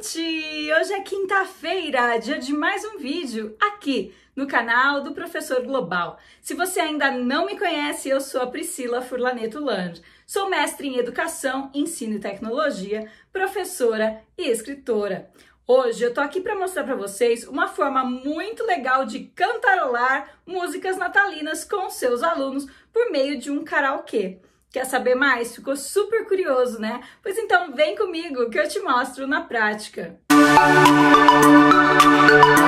gente! Hoje é quinta-feira, dia de mais um vídeo aqui no canal do Professor Global. Se você ainda não me conhece, eu sou a Priscila Furlaneto Lange. Sou mestre em Educação, Ensino e Tecnologia, professora e escritora. Hoje eu tô aqui para mostrar para vocês uma forma muito legal de cantarolar músicas natalinas com seus alunos por meio de um karaokê. Quer saber mais? Ficou super curioso, né? Pois então, vem comigo que eu te mostro na prática. Música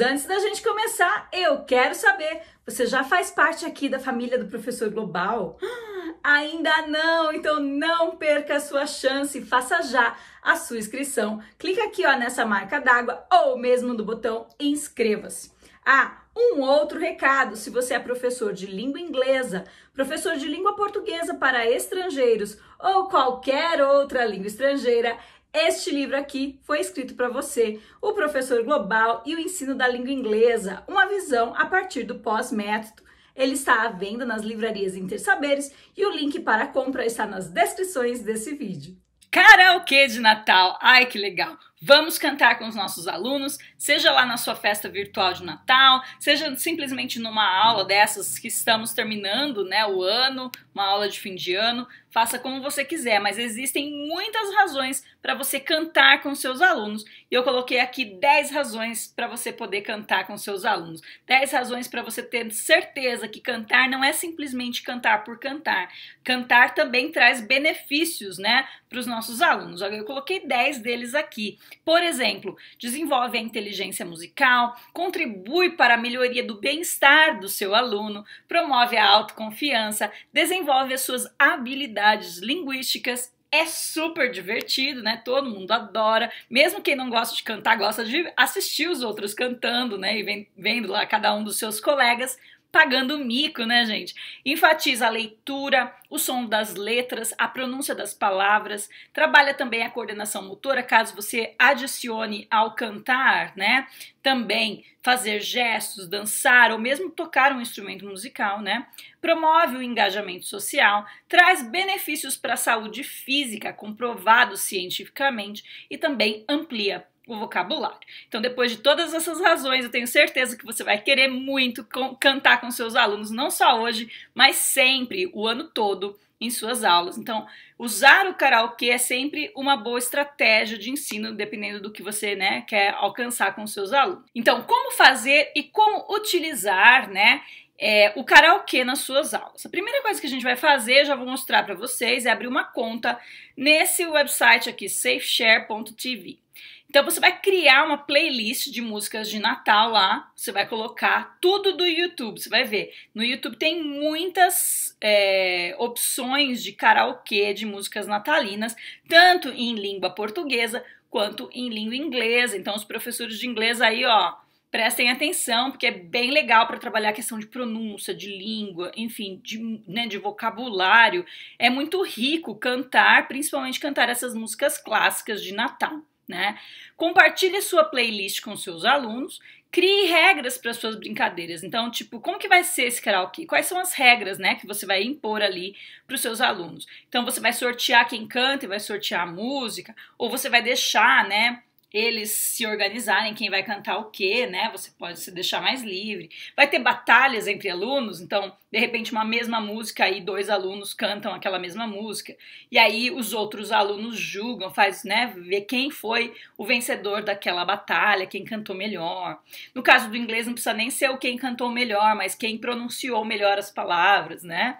Mas antes da gente começar, eu quero saber, você já faz parte aqui da família do professor global? Ainda não, então não perca a sua chance, faça já a sua inscrição. Clica aqui ó, nessa marca d'água ou mesmo no botão inscreva-se. Ah, um outro recado: se você é professor de língua inglesa, professor de língua portuguesa para estrangeiros ou qualquer outra língua estrangeira, este livro aqui foi escrito para você, O Professor Global e o Ensino da Língua Inglesa, uma visão a partir do pós-método. Ele está à venda nas livrarias Intersaberes e o link para a compra está nas descrições desse vídeo. Karaokê de Natal! Ai, que legal! Vamos cantar com os nossos alunos, seja lá na sua festa virtual de Natal, seja simplesmente numa aula dessas que estamos terminando né, o ano, uma aula de fim de ano faça como você quiser, mas existem muitas razões para você cantar com seus alunos. E eu coloquei aqui 10 razões para você poder cantar com seus alunos. 10 razões para você ter certeza que cantar não é simplesmente cantar por cantar. Cantar também traz benefícios, né, para os nossos alunos. Eu coloquei 10 deles aqui. Por exemplo, desenvolve a inteligência musical, contribui para a melhoria do bem-estar do seu aluno, promove a autoconfiança, desenvolve as suas habilidades possibilidades linguísticas. É super divertido, né? Todo mundo adora. Mesmo quem não gosta de cantar, gosta de assistir os outros cantando, né? E vendo lá cada um dos seus colegas pagando mico, né, gente? Enfatiza a leitura, o som das letras, a pronúncia das palavras, trabalha também a coordenação motora, caso você adicione ao cantar, né? Também fazer gestos, dançar ou mesmo tocar um instrumento musical, né? Promove o engajamento social, traz benefícios para a saúde física, comprovado cientificamente, e também amplia o vocabulário. Então, depois de todas essas razões, eu tenho certeza que você vai querer muito cantar com seus alunos, não só hoje, mas sempre, o ano todo, em suas aulas. Então, usar o karaokê é sempre uma boa estratégia de ensino, dependendo do que você né, quer alcançar com seus alunos. Então, como fazer e como utilizar, né? É, o karaokê nas suas aulas. A primeira coisa que a gente vai fazer, já vou mostrar para vocês, é abrir uma conta nesse website aqui, safeshare.tv. Então você vai criar uma playlist de músicas de Natal lá, você vai colocar tudo do YouTube, você vai ver. No YouTube tem muitas é, opções de karaokê de músicas natalinas, tanto em língua portuguesa quanto em língua inglesa. Então os professores de inglês aí, ó, prestem atenção, porque é bem legal para trabalhar a questão de pronúncia, de língua, enfim, de, né, de vocabulário. É muito rico cantar, principalmente cantar essas músicas clássicas de Natal. Né? Compartilhe sua playlist com seus alunos, crie regras para suas brincadeiras. Então, tipo, como que vai ser esse karaokê? Quais são as regras, né, que você vai impor ali para os seus alunos? Então, você vai sortear quem canta e vai sortear a música, ou você vai deixar, né, eles se organizarem quem vai cantar o quê, né? Você pode se deixar mais livre. Vai ter batalhas entre alunos, então, de repente, uma mesma música e dois alunos cantam aquela mesma música. E aí os outros alunos julgam, faz, né, ver quem foi o vencedor daquela batalha, quem cantou melhor. No caso do inglês não precisa nem ser o quem cantou melhor, mas quem pronunciou melhor as palavras, né?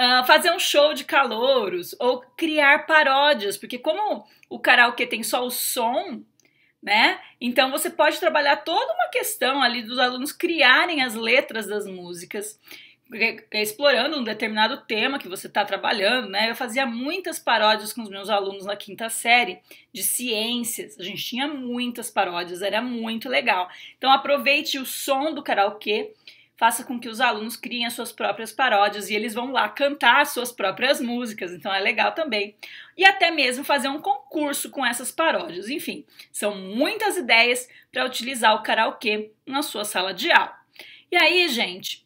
Uh, fazer um show de calouros ou criar paródias, porque como o karaokê tem só o som, né? Então você pode trabalhar toda uma questão ali dos alunos criarem as letras das músicas, é, é, explorando um determinado tema que você está trabalhando, né? Eu fazia muitas paródias com os meus alunos na quinta série de ciências. A gente tinha muitas paródias, era muito legal. Então aproveite o som do karaokê faça com que os alunos criem as suas próprias paródias e eles vão lá cantar suas próprias músicas, então é legal também. E até mesmo fazer um concurso com essas paródias. Enfim, são muitas ideias para utilizar o karaokê na sua sala de aula. E aí, gente,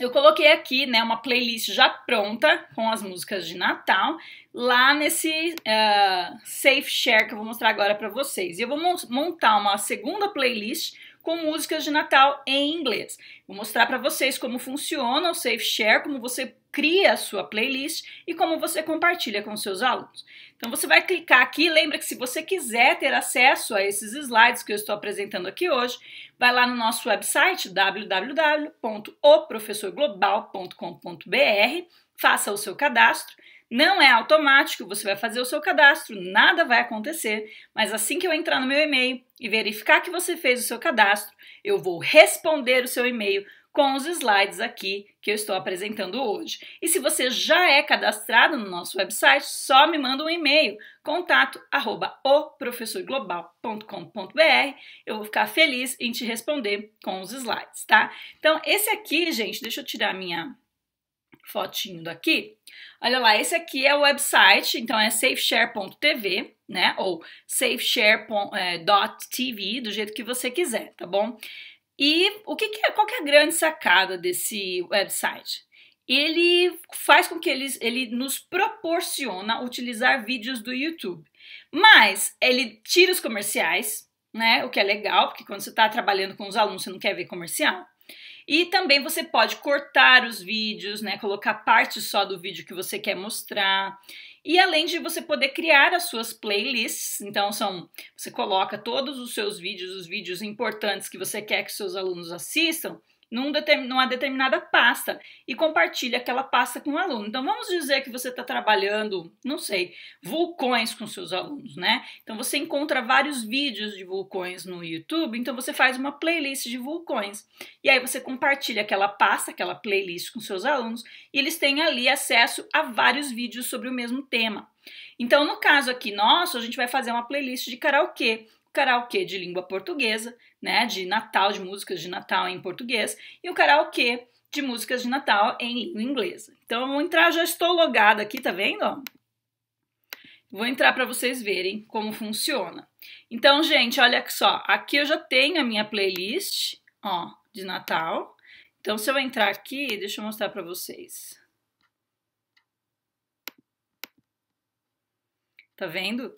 eu coloquei aqui né, uma playlist já pronta com as músicas de Natal lá nesse uh, Safe Share que eu vou mostrar agora para vocês. E eu vou montar uma segunda playlist com músicas de Natal em inglês. Vou mostrar para vocês como funciona o Safe Share, como você cria a sua playlist e como você compartilha com seus alunos. Então você vai clicar aqui, lembra que se você quiser ter acesso a esses slides que eu estou apresentando aqui hoje, vai lá no nosso website www.oprofessorglobal.com.br, faça o seu cadastro. Não é automático, você vai fazer o seu cadastro, nada vai acontecer, mas assim que eu entrar no meu e-mail, e verificar que você fez o seu cadastro, eu vou responder o seu e-mail com os slides aqui que eu estou apresentando hoje. E se você já é cadastrado no nosso website, só me manda um e-mail, contato@oprofessorglobal.com.br. Eu vou ficar feliz em te responder com os slides, tá? Então, esse aqui, gente, deixa eu tirar minha fotinho daqui, olha lá, esse aqui é o website, então é safeshare.tv, né? Ou safeshare.tv, é, do jeito que você quiser, tá bom? E o que, que é, qual que é a grande sacada desse website? Ele faz com que eles, ele nos proporciona utilizar vídeos do YouTube, mas ele tira os comerciais, né? O que é legal, porque quando você está trabalhando com os alunos, você não quer ver comercial. E também você pode cortar os vídeos, né? Colocar parte só do vídeo que você quer mostrar. E além de você poder criar as suas playlists, então são você coloca todos os seus vídeos, os vídeos importantes que você quer que seus alunos assistam, num determin, numa determinada pasta e compartilha aquela pasta com o aluno. Então, vamos dizer que você está trabalhando, não sei, vulcões com seus alunos, né? Então, você encontra vários vídeos de vulcões no YouTube, então você faz uma playlist de vulcões. E aí você compartilha aquela pasta, aquela playlist com seus alunos, e eles têm ali acesso a vários vídeos sobre o mesmo tema. Então, no caso aqui nosso, a gente vai fazer uma playlist de karaokê karaokê de língua portuguesa, né, de Natal, de músicas de Natal em português, e o karaokê de músicas de Natal em língua inglesa. Então, eu vou entrar, já estou logada aqui, tá vendo? Vou entrar para vocês verem como funciona. Então, gente, olha só, aqui eu já tenho a minha playlist, ó, de Natal. Então, se eu entrar aqui, deixa eu mostrar para vocês. Tá vendo?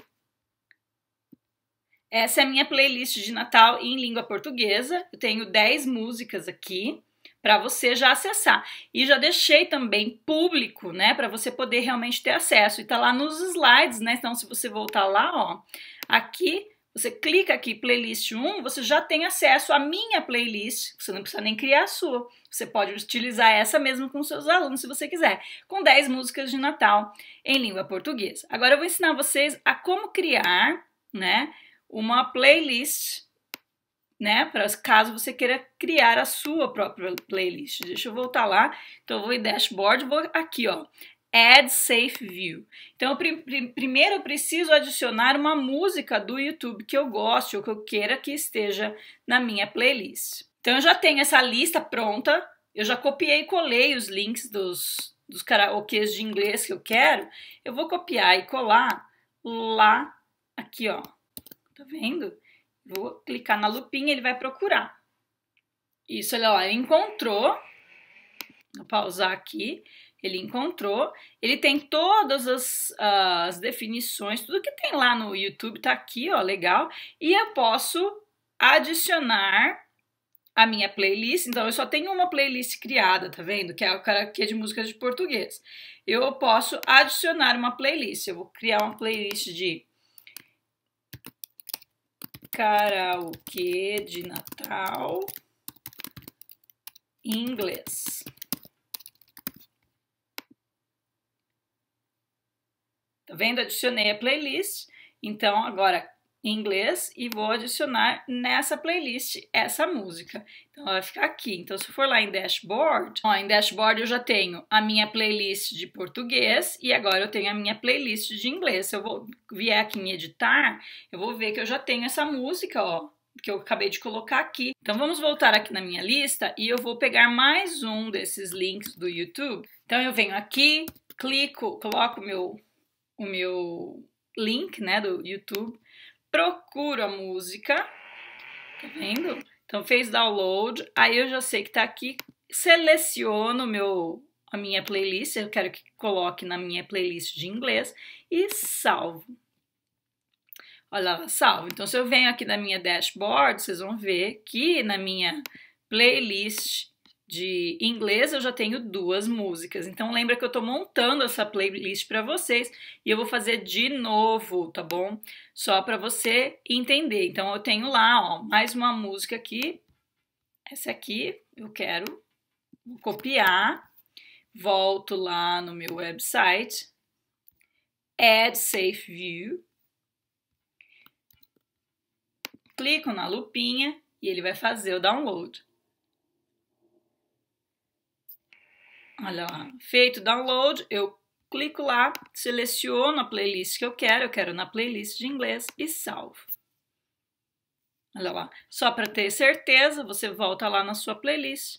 Essa é a minha playlist de Natal em língua portuguesa. Eu tenho 10 músicas aqui para você já acessar. E já deixei também público, né, para você poder realmente ter acesso. E tá lá nos slides, né? Então se você voltar lá, ó, aqui você clica aqui playlist 1, você já tem acesso à minha playlist. Você não precisa nem criar a sua. Você pode utilizar essa mesmo com seus alunos se você quiser, com 10 músicas de Natal em língua portuguesa. Agora eu vou ensinar vocês a como criar, né, uma playlist, né? Para caso você queira criar a sua própria playlist. Deixa eu voltar lá. Então, eu vou em dashboard, vou aqui, ó. Add Safe View. Então, pr pr primeiro eu preciso adicionar uma música do YouTube que eu goste ou que eu queira que esteja na minha playlist. Então, eu já tenho essa lista pronta, eu já copiei e colei os links dos, dos karaokês é de inglês que eu quero. Eu vou copiar e colar lá, aqui, ó, Tá vendo? Vou clicar na lupinha, ele vai procurar. Isso, olha lá, ele encontrou. Vou pausar aqui. Ele encontrou. Ele tem todas as, as definições, tudo que tem lá no YouTube tá aqui, ó, legal. E eu posso adicionar a minha playlist. Então, eu só tenho uma playlist criada, tá vendo? Que é o cara que é de músicas de português. Eu posso adicionar uma playlist. Eu vou criar uma playlist de karaokê de Natal em inglês. Tá vendo? Adicionei a playlist. Então, agora, em inglês e vou adicionar nessa playlist essa música. Então ela vai ficar aqui. Então se eu for lá em dashboard, ó, em dashboard eu já tenho a minha playlist de português e agora eu tenho a minha playlist de inglês. Se eu vou vier aqui em editar, eu vou ver que eu já tenho essa música, ó, que eu acabei de colocar aqui. Então vamos voltar aqui na minha lista e eu vou pegar mais um desses links do YouTube. Então eu venho aqui, clico, coloco o meu o meu link, né, do YouTube procuro a música, tá vendo? Então fez download, aí eu já sei que tá aqui, seleciono meu a minha playlist, eu quero que coloque na minha playlist de inglês e salvo. Olha lá, salvo. Então se eu venho aqui na minha dashboard, vocês vão ver que na minha playlist de inglês, eu já tenho duas músicas. Então lembra que eu tô montando essa playlist para vocês e eu vou fazer de novo, tá bom? Só para você entender. Então eu tenho lá, ó, mais uma música aqui. Essa aqui eu quero vou copiar, volto lá no meu website, add safe view. Clico na lupinha e ele vai fazer o download. Olha lá, feito o download, eu clico lá, seleciono a playlist que eu quero, eu quero na playlist de inglês e salvo. Olha lá, só para ter certeza, você volta lá na sua playlist,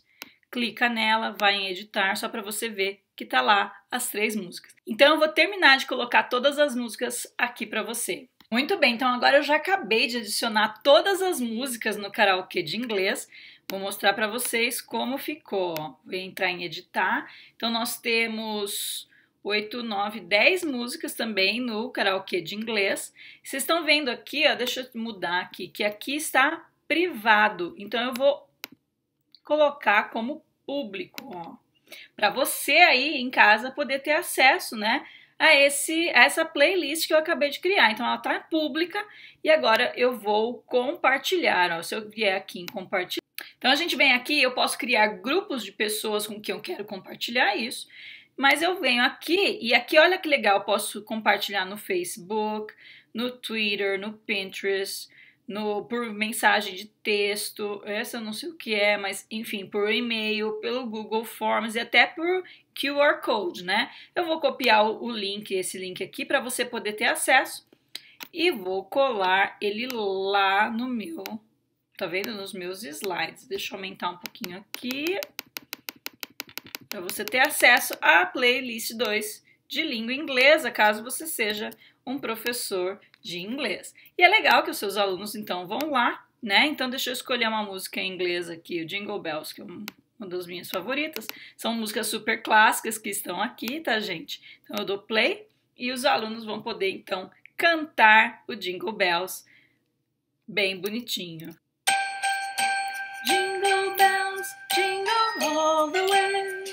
clica nela, vai em editar, só para você ver que está lá as três músicas. Então eu vou terminar de colocar todas as músicas aqui para você. Muito bem, então agora eu já acabei de adicionar todas as músicas no karaokê de inglês. Vou mostrar para vocês como ficou. Vou entrar em editar. Então, nós temos 8, 9, 10 músicas também no karaokê de inglês. Vocês estão vendo aqui, ó, deixa eu mudar aqui, que aqui está privado. Então, eu vou colocar como público, ó. Para você aí em casa poder ter acesso, né? a, esse, a essa playlist que eu acabei de criar. Então, ela está pública e agora eu vou compartilhar. Ó. Se eu vier aqui em compartilhar, então a gente vem aqui, eu posso criar grupos de pessoas com quem eu quero compartilhar isso, mas eu venho aqui e aqui olha que legal, posso compartilhar no Facebook, no Twitter, no Pinterest, no, por mensagem de texto, essa eu não sei o que é, mas enfim, por e-mail, pelo Google Forms e até por QR Code, né? Eu vou copiar o, o link, esse link aqui, para você poder ter acesso e vou colar ele lá no meu Tá vendo nos meus slides? Deixa eu aumentar um pouquinho aqui. Para você ter acesso à playlist 2 de língua inglesa, caso você seja um professor de inglês. E é legal que os seus alunos então vão lá, né? Então deixa eu escolher uma música em inglês aqui, o Jingle Bells, que é uma das minhas favoritas. São músicas super clássicas que estão aqui, tá, gente? Então eu dou play e os alunos vão poder então cantar o Jingle Bells bem bonitinho. all the way.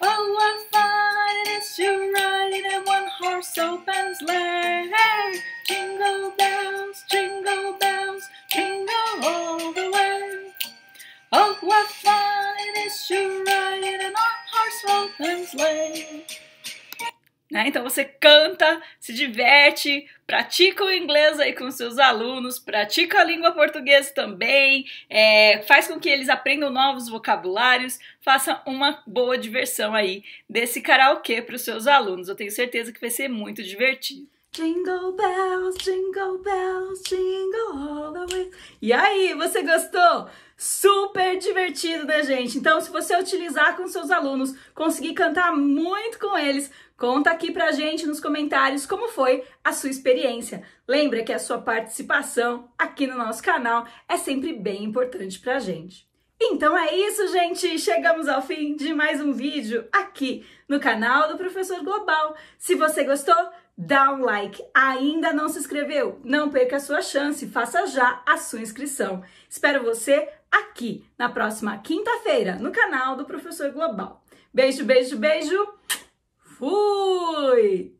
Oh, what fun it is to ride in a one horse open sleigh. Jingle bells, jingle bells, jingle all the way. Oh, what fun it is to ride in a one horse open sleigh. 来，等我 say go。se diverte, pratica o inglês aí com seus alunos, pratica a língua portuguesa também, é, faz com que eles aprendam novos vocabulários, faça uma boa diversão aí desse karaokê para os seus alunos. Eu tenho certeza que vai ser muito divertido. Jingle bells, jingle bells, jingle all the way. E aí, você gostou? super divertido, né, gente? Então, se você utilizar com seus alunos, conseguir cantar muito com eles, conta aqui pra gente nos comentários como foi a sua experiência. Lembra que a sua participação aqui no nosso canal é sempre bem importante pra gente. Então é isso, gente! Chegamos ao fim de mais um vídeo aqui no canal do Professor Global. Se você gostou, dá um like. Ainda não se inscreveu? Não perca a sua chance, faça já a sua inscrição. Espero você aqui na próxima quinta-feira no canal do Professor Global. Beijo, beijo, beijo. Fui!